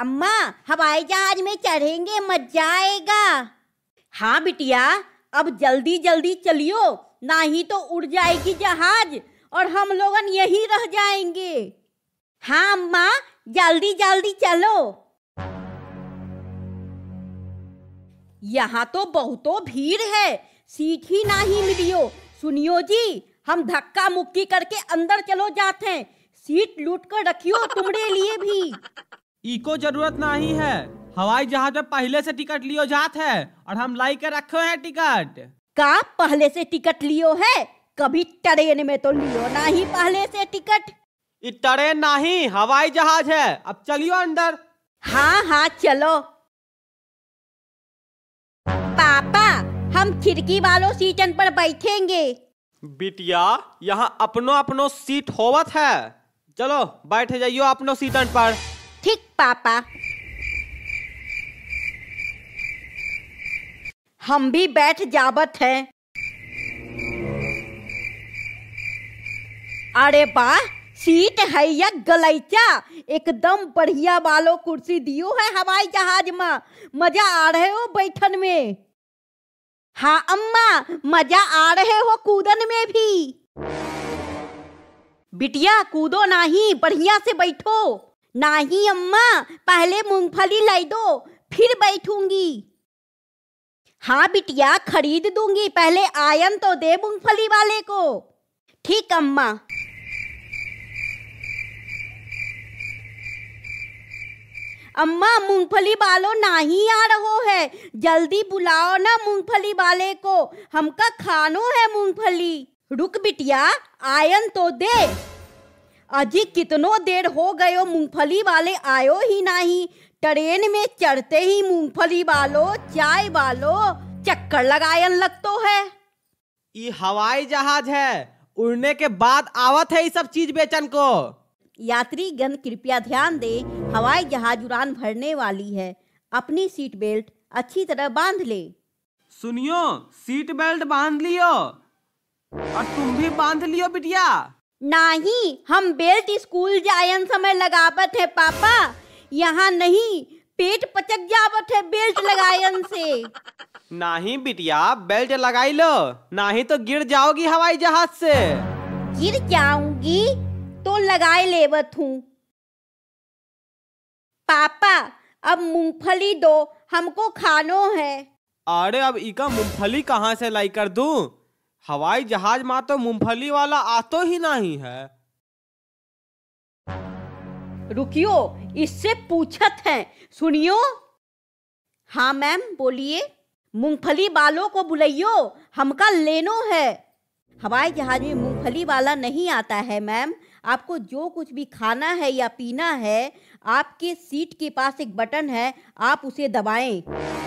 अम्मा हवाई जहाज में चढ़ेंगे मत जाएगा हाँ बिटिया अब जल्दी जल्दी चलियो ना ही तो उड़ जाएगी जहाज और हम लोग यही रह जाएंगे हाँ अम्मा जल्दी जल्दी चलो यहाँ तो बहुतो भीड़ है सीट ही ना ही मिलियो सुनियो जी हम धक्का मुक्की करके अंदर चलो जाते हैं सीट लूट कर रखियो तुम्हारे लिए भी इको जरूरत नहीं है हवाई जहाज में पहले से टिकट लियो जात है और हम लाई के रखे हैं टिकट का पहले से टिकट लियो है कभी ट्रेन में तो लियो ना ही पहले से टिकट ट्रेन नहीं हवाई जहाज है अब चलियो अंदर हाँ हाँ चलो पापा हम खिड़की वालों सीटन पर बैठेंगे बिटिया यहाँ अपनो अपनो सीट होवत है चलो बैठ जाइयो अपनो सीटन पर ठीक पापा हम भी बैठ जावत है अरे वाह सीट है या गलैचा एकदम बढ़िया वालो कुर्सी दियो है हवाई जहाज में मजा आ रहे हो बैठन में हाँ अम्मा मजा आ रहे हो कूदन में भी बिटिया कूदो नहीं बढ़िया से बैठो नहीं अम्मा पहले मूंगफली लाई दो फिर बैठूंगी हाँ बिटिया खरीद दूंगी पहले आयन तो दे मूंगफली वाले को ठीक अम्मा अम्मा मूंगफली वालों नहीं आ रहो है जल्दी बुलाओ ना मूंगफली वाले को हमका खानो है मूंगफली रुक बिटिया आयन तो दे अजी कितनो देर हो गयो मूंगफली वाले आयो ही नहीं ट्रेन में चढ़ते ही मूंगफली वालो चाय वालो चक्कर लगायन लगतो है ये हवाई जहाज है उड़ने के बाद आवत है ये सब चीज बेचन को यात्री गण कृपया ध्यान दे हवाई जहाज उड़ान भरने वाली है अपनी सीट बेल्ट अच्छी तरह बांध ले सुनियो सीट बेल्ट बांध लियो और तुम भी बांध लियो बिटिया ही हम बेल्ट स्कूल जायन समय लगावत है पापा यहाँ नहीं पेट पचक जावत है बेल्ट लगायन से नहीं बिटिया बेल्ट लगाई लो नहीं तो गिर जाओगी हवाई जहाज से गिर जाऊंगी तो लगाए लेवत हूँ पापा अब मूंगफली दो हमको खानो है अरे अब इका मूंगफली कहाँ से लाई कर दूं? हवाई जहाज मा तो मूंगफली वाला आतो ही नहीं है रुकियो इससे पूछत है सुनियो हाँ मैम बोलिए मूंगफली वालों को बुलाइयो हमका लेनो है हवाई जहाज में मूंगफली वाला नहीं आता है मैम आपको जो कुछ भी खाना है या पीना है आपके सीट के पास एक बटन है आप उसे दबाएं।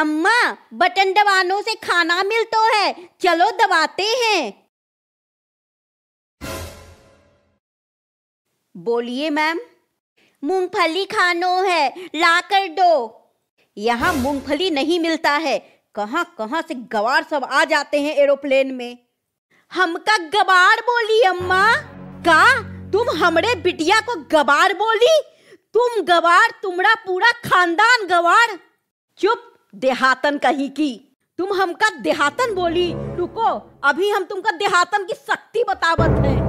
अम्मा बटन दबानों से खाना मिलता तो है चलो दबाते हैं बोलिए मैम मूंगफली खानो है ला कर दो यहाँ मूंगफली नहीं मिलता है कहाँ कहाँ से गवार सब आ जाते हैं एरोप्लेन में हमका गवार बोली अम्मा का तुम हमरे बिटिया को गवार बोली तुम गवार तुमरा पूरा खानदान गवार चुप देहातन कही की तुम हमका देहातन बोली रुको अभी हम तुमका देहातन की शक्ति बतावत है